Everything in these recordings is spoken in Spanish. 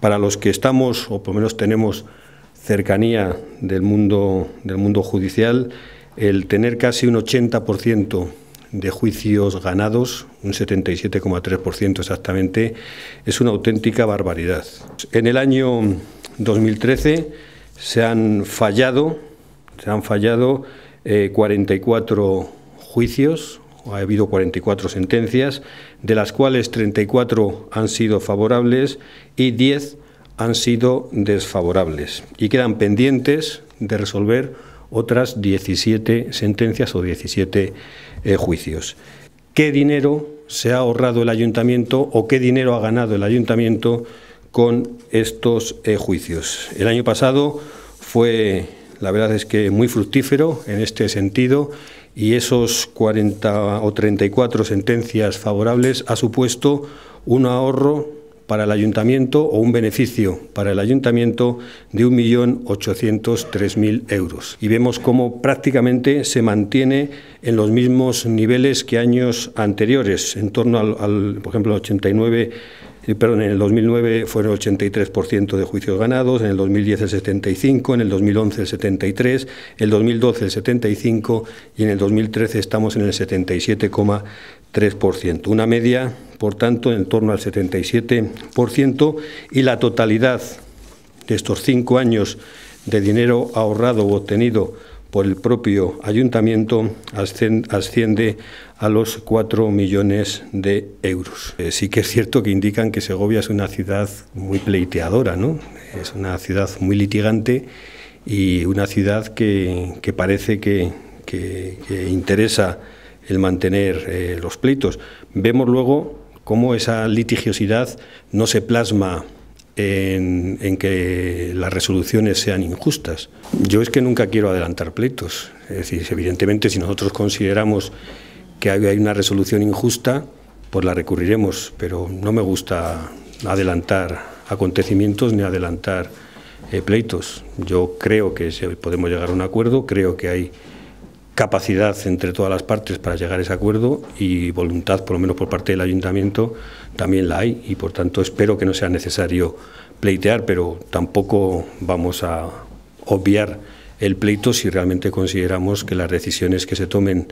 para los que estamos, o por lo menos tenemos cercanía del mundo, del mundo judicial, el tener casi un 80% de juicios ganados, un 77,3% exactamente, es una auténtica barbaridad. En el año 2013 se han fallado, se han fallado 44 eh, juicios, ha habido 44 sentencias, de las cuales 34 han sido favorables y 10 han sido desfavorables. Y quedan pendientes de resolver otras 17 sentencias o 17 eh, juicios. ¿Qué dinero se ha ahorrado el ayuntamiento o qué dinero ha ganado el ayuntamiento con estos eh, juicios? El año pasado fue, la verdad es que muy fructífero en este sentido y esos 40 o 34 sentencias favorables ha supuesto un ahorro para el ayuntamiento o un beneficio para el ayuntamiento de 1.803.000 euros. Y vemos cómo prácticamente se mantiene en los mismos niveles que años anteriores, en torno al, por ejemplo, 89 eh, perdón, en el 2009 fueron el 83% de juicios ganados, en el 2010 el 75, en el 2011 el 73, el 2012 el 75 y en el 2013 estamos en el 77,3%. Una media, por tanto, en torno al 77% y la totalidad de estos cinco años de dinero ahorrado u obtenido por el propio ayuntamiento asciende a los 4 millones de euros. Eh, sí que es cierto que indican que Segovia es una ciudad muy pleiteadora, ¿no? es una ciudad muy litigante y una ciudad que, parece que, interesa el mantener eh, los pleitos. Vemos luego cómo esa litigiosidad no se plasma en, que las resoluciones sean injustas. Yo es que nunca quiero adelantar pleitos. Es decir, evidentemente, si nosotros consideramos que hay una resolución injusta, pues la recurriremos, pero no me gusta adelantar acontecimientos ni adelantar eh, pleitos. Yo creo que podemos llegar a un acuerdo, creo que hay capacidad entre todas las partes para llegar a ese acuerdo y voluntad, por lo menos por parte del ayuntamiento, también la hay y por tanto espero que no sea necesario pleitear, pero tampoco vamos a obviar el pleito si realmente consideramos que las decisiones que se tomen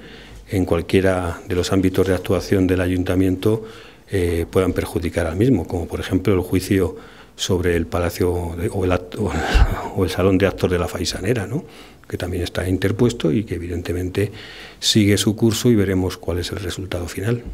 en cualquiera de los ámbitos de actuación del ayuntamiento eh, puedan perjudicar al mismo, como por ejemplo el juicio sobre el Palacio o, el Salón de Actos de la Faisanera, que también está interpuesto y que evidentemente sigue su curso y veremos cuál es el resultado final.